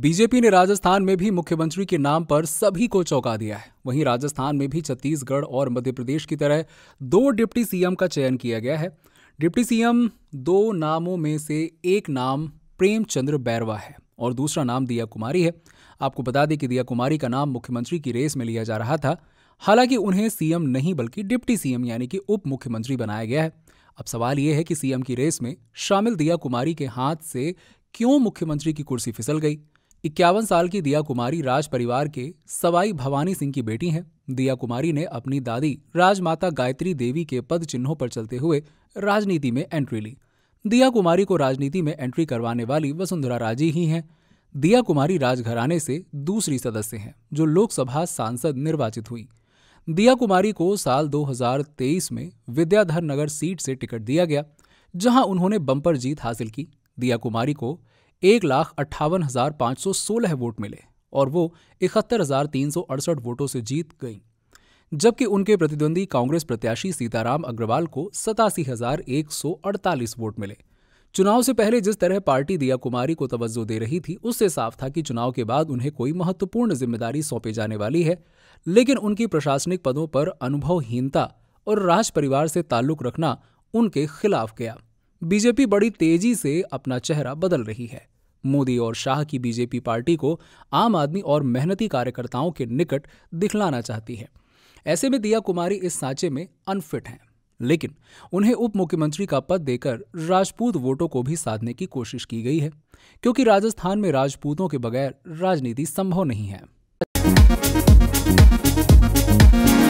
BJP ने राजस्थान में भी मुख्यमंत्री के नाम पर सभी को चौंका दिया है वहीं राजस्थान में भी छत्तीसगढ़ और मध्य प्रदेश की तरह दो डिप्टी सीएम का चयन किया गया है डिप्टी सीएम दो नामों में से एक नाम प्रेमचंद्र बैरवा है और दूसरा नाम दिया कुमारी है आपको बता दें कि दिया कुमारी का नाम मुख्यमंत्री की रेस में लिया जा रहा था हालांकि उन्हें सीएम नहीं बल्कि डिप्टी सीएम यानी कि उप मुख्यमंत्री बनाया गया है अब सवाल यह है कि सीएम की रेस में शामिल दिया कुमारी के हाथ से क्यों मुख्यमंत्री की कुर्सी फिसल गई इक्यावन साल की दिया कुमारी राज परिवार के सवाई भवानी सिंह की बेटी हैं दिया कुमारी ने अपनी दादी राजमाता गायत्री देवी के पद चिन्हों पर चलते हुए राजनीति में एंट्री ली दिया कुमारी को राजनीति में एंट्री करवाने वाली वसुंधरा राजी ही हैं दिया कुमारी राजघराने से दूसरी सदस्य हैं जो लोकसभा सांसद निर्वाचित हुई दिया कुमारी को साल 2023 में विद्याधर नगर सीट से टिकट दिया गया जहां उन्होंने बम्पर जीत हासिल की दिया कुमारी को एक लाख अट्ठावन हजार पाँच सौ सोलह वोट मिले और वो इकहत्तर हजार तीन सौ अड़सठ वोटों से जीत गईं जबकि उनके प्रतिद्वंदी कांग्रेस प्रत्याशी सीताराम अग्रवाल को सतासी हजार एक सौ अड़तालीस वोट मिले चुनाव से पहले जिस तरह पार्टी दिया कुमारी को तवज्जो दे रही थी उससे साफ था कि चुनाव के बाद उन्हें कोई महत्वपूर्ण जिम्मेदारी सौंपे जाने वाली है लेकिन उनकी प्रशासनिक पदों पर अनुभवहीनता और राज परिवार से ताल्लुक रखना उनके खिलाफ गया बीजेपी बड़ी तेजी से अपना चेहरा बदल रही है मोदी और शाह की बीजेपी पार्टी को आम आदमी और मेहनती कार्यकर्ताओं के निकट दिखलाना चाहती है ऐसे में दिया कुमारी इस सांचे में अनफिट हैं लेकिन उन्हें उप मुख्यमंत्री का पद देकर राजपूत वोटों को भी साधने की कोशिश की गई है क्योंकि राजस्थान में राजपूतों के बगैर राजनीति संभव नहीं है